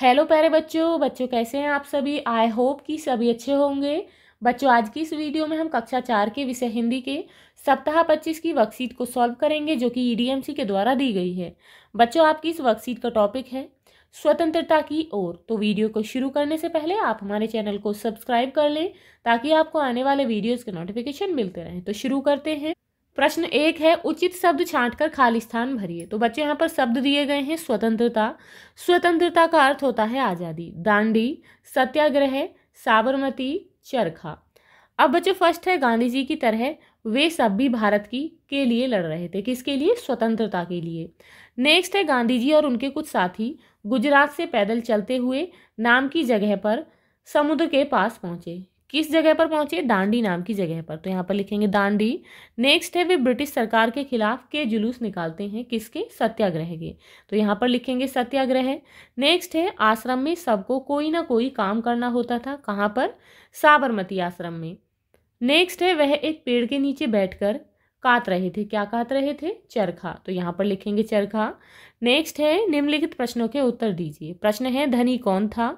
hello प्यारे बच्चों बच्चों कैसे हैं आप सभी आई होप कि सभी अच्छे होंगे बच्चों आज की इस वीडियो में हम कक्षा चार के विषय हिंदी के सप्ताह पच्चीस की वर्कशीट को सॉल्व करेंगे जो कि ईडीएमसी e के द्वारा दी गई है बच्चों आपकी इस वर्कशीट का टॉपिक है स्वतंत्रता की ओर तो वीडियो को शुरू करने से पहले आप हमारे चैनल को सब्सक्राइब कर लें ताकि आपको आने वाले वीडियोज़ के नोटिफिकेशन मिलते रहें तो शुरू करते हैं प्रश्न एक है उचित शब्द छांटकर खाली स्थान भरिए तो बच्चे यहाँ पर शब्द दिए गए हैं स्वतंत्रता स्वतंत्रता का अर्थ होता है आज़ादी दांडी सत्याग्रह साबरमती चरखा अब बच्चे फर्स्ट है गांधी जी की तरह वे सब भी भारत की के लिए लड़ रहे थे किसके लिए स्वतंत्रता के लिए नेक्स्ट है गांधी जी और उनके कुछ साथी गुजरात से पैदल चलते हुए नाम की जगह पर समुद्र के पास पहुँचे किस जगह पर पहुंचे दांडी नाम की जगह पर तो यहाँ पर लिखेंगे दांडी नेक्स्ट है वे ब्रिटिश सरकार के खिलाफ के जुलूस निकालते हैं किसके सत्याग्रह के तो यहाँ पर लिखेंगे सत्याग्रह नेक्स्ट है आश्रम में सबको कोई ना कोई काम करना होता था कहाँ पर साबरमती आश्रम में नेक्स्ट है वह एक पेड़ के नीचे बैठकर काट रहे थे क्या काट रहे थे चरखा तो यहाँ पर लिखेंगे चरखा नेक्स्ट है निम्नलिखित प्रश्नों के उत्तर दीजिए प्रश्न है धनी कौन था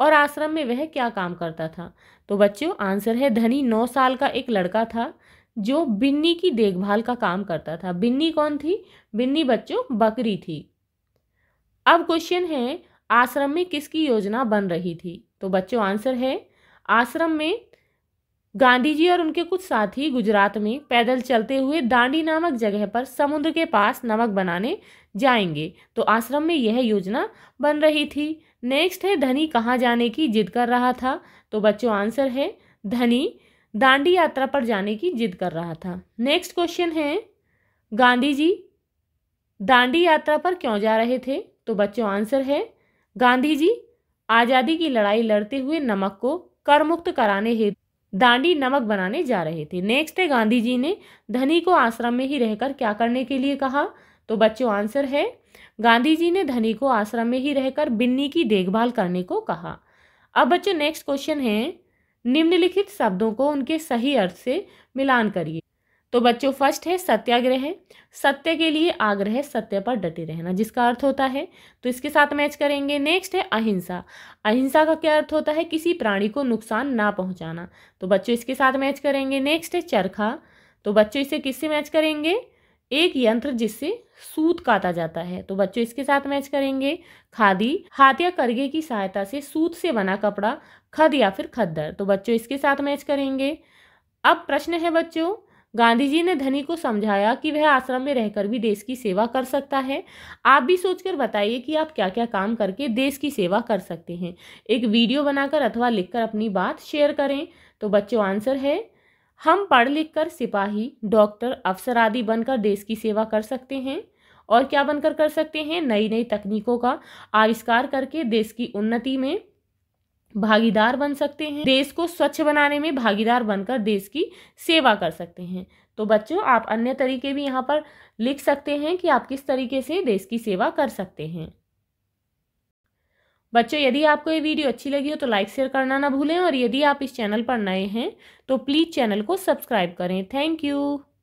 और आश्रम में वह क्या काम करता था तो बच्चों आंसर है धनी नौ साल का एक लड़का था जो बिन्नी की देखभाल का काम करता था बिन्नी कौन थी बिन्नी बच्चों बकरी थी अब क्वेश्चन है आश्रम में किसकी योजना बन रही थी तो बच्चों आंसर है आश्रम में गांधी जी और उनके कुछ साथी गुजरात में पैदल चलते हुए दांडी नामक जगह पर समुद्र के पास नमक बनाने जाएंगे तो आश्रम में यह योजना बन रही थी नेक्स्ट है धनी कहाँ जाने की जिद कर रहा था तो बच्चों आंसर है धनी दांडी यात्रा पर जाने की जिद कर रहा था नेक्स्ट क्वेश्चन है गांधी जी दांडी यात्रा पर क्यों जा रहे थे तो बच्चों आंसर है गांधी जी आज़ादी की लड़ाई लड़ते हुए नमक को कर मुक्त कराने हेतु दांडी नमक बनाने जा रहे थे नेक्स्ट है गांधी जी ने धनी को आश्रम में ही रहकर क्या करने के लिए कहा तो बच्चों आंसर है गांधी जी ने धनी को आश्रम में ही रहकर बिन्नी की देखभाल करने को कहा अब बच्चों नेक्स्ट क्वेश्चन है निम्नलिखित शब्दों को उनके सही अर्थ से मिलान करिए तो बच्चों फर्स्ट है सत्याग्रह सत्य के लिए आग्रह सत्य पर डटे रहना जिसका अर्थ होता है तो इसके साथ मैच करेंगे नेक्स्ट है अहिंसा अहिंसा का क्या अर्थ होता है किसी प्राणी को नुकसान ना पहुंचाना तो बच्चों इसके साथ मैच करेंगे नेक्स्ट है चरखा तो बच्चों इसे किससे मैच करेंगे एक यंत्र जिससे सूत काटा जाता है तो बच्चों इसके साथ मैच करेंगे खादी हाथ या करगे की सहायता से सूत से बना कपड़ा खद या फिर खद्दर तो बच्चों इसके साथ मैच करेंगे अब प्रश्न है बच्चों गांधी जी ने धनी को समझाया कि वह आश्रम में रहकर भी देश की सेवा कर सकता है आप भी सोचकर बताइए कि आप क्या क्या काम करके देश की सेवा कर सकते हैं एक वीडियो बनाकर अथवा लिखकर अपनी बात शेयर करें तो बच्चों आंसर है हम पढ़ लिख कर सिपाही डॉक्टर अफसर आदि बनकर देश की सेवा कर सकते हैं और क्या बनकर कर सकते हैं नई नई तकनीकों का आविष्कार करके देश की उन्नति में भागीदार बन सकते हैं देश को स्वच्छ बनाने में भागीदार बनकर देश की सेवा कर सकते हैं तो बच्चों आप अन्य तरीके भी यहाँ पर लिख सकते हैं कि आप किस तरीके से देश की सेवा कर सकते हैं बच्चों यदि आपको ये वीडियो अच्छी लगी हो तो लाइक शेयर करना ना भूलें और यदि आप इस चैनल पर नए हैं तो प्लीज़ चैनल को सब्सक्राइब करें थैंक यू